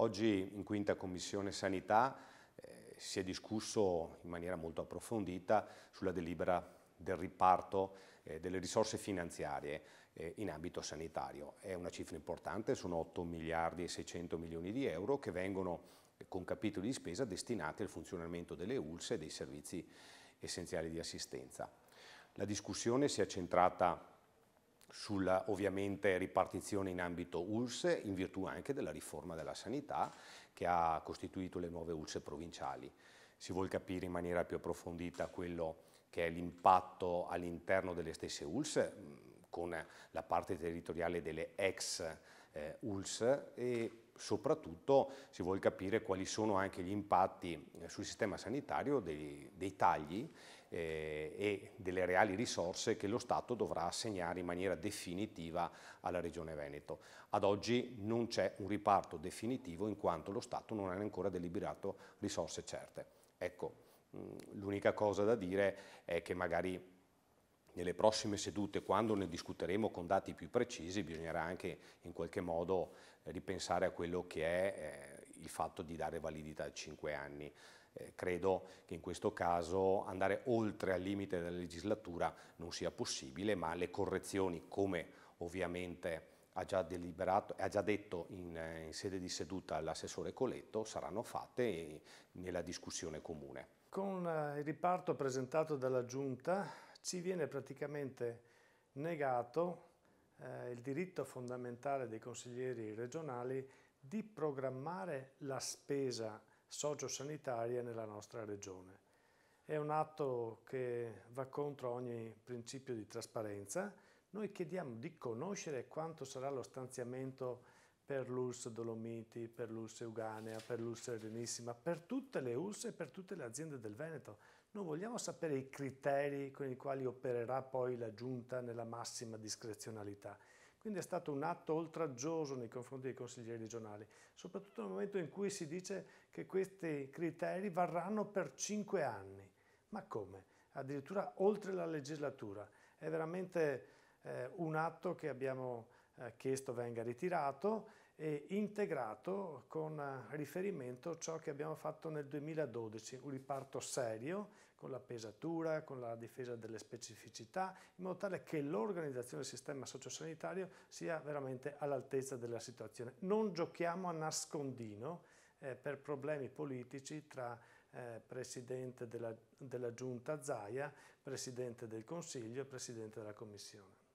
Oggi in quinta commissione sanità eh, si è discusso in maniera molto approfondita sulla delibera del riparto eh, delle risorse finanziarie eh, in ambito sanitario. È una cifra importante, sono 8 miliardi e 600 milioni di euro che vengono eh, con capitoli di spesa destinati al funzionamento delle ULS e dei servizi essenziali di assistenza. La discussione si è centrata sulla ovviamente ripartizione in ambito ULS in virtù anche della riforma della sanità che ha costituito le nuove ULS provinciali. Si vuole capire in maniera più approfondita quello che è l'impatto all'interno delle stesse ULS con la parte territoriale delle ex eh, ULS e soprattutto si vuole capire quali sono anche gli impatti eh, sul sistema sanitario dei, dei tagli eh, e delle reali risorse che lo Stato dovrà assegnare in maniera definitiva alla Regione Veneto. Ad oggi non c'è un riparto definitivo in quanto lo Stato non ha ancora deliberato risorse certe. Ecco, mm, l'unica cosa da dire è che magari nelle prossime sedute, quando ne discuteremo con dati più precisi, bisognerà anche in qualche modo eh, ripensare a quello che è eh, il fatto di dare validità a cinque anni. Eh, credo che in questo caso andare oltre al limite della legislatura non sia possibile, ma le correzioni, come ovviamente ha già, ha già detto in, eh, in sede di seduta l'assessore Coletto, saranno fatte nella discussione comune. Con eh, il riparto presentato dalla Giunta ci viene praticamente negato eh, il diritto fondamentale dei consiglieri regionali di programmare la spesa sociosanitaria nella nostra regione. È un atto che va contro ogni principio di trasparenza. Noi chiediamo di conoscere quanto sarà lo stanziamento per l'URSS Dolomiti, per l'URSS Euganea, per l'URSS Renissima, per tutte le URSS e per tutte le aziende del Veneto. Non vogliamo sapere i criteri con i quali opererà poi la Giunta nella massima discrezionalità. Quindi è stato un atto oltraggioso nei confronti dei consiglieri regionali, soprattutto nel momento in cui si dice che questi criteri varranno per cinque anni. Ma come? Addirittura oltre la legislatura. È veramente eh, un atto che abbiamo eh, che esto venga ritirato e integrato con eh, riferimento a ciò che abbiamo fatto nel 2012, un riparto serio con la pesatura, con la difesa delle specificità, in modo tale che l'organizzazione del sistema sociosanitario sia veramente all'altezza della situazione. Non giochiamo a nascondino eh, per problemi politici tra eh, Presidente della, della Giunta Zaia, Presidente del Consiglio e Presidente della Commissione.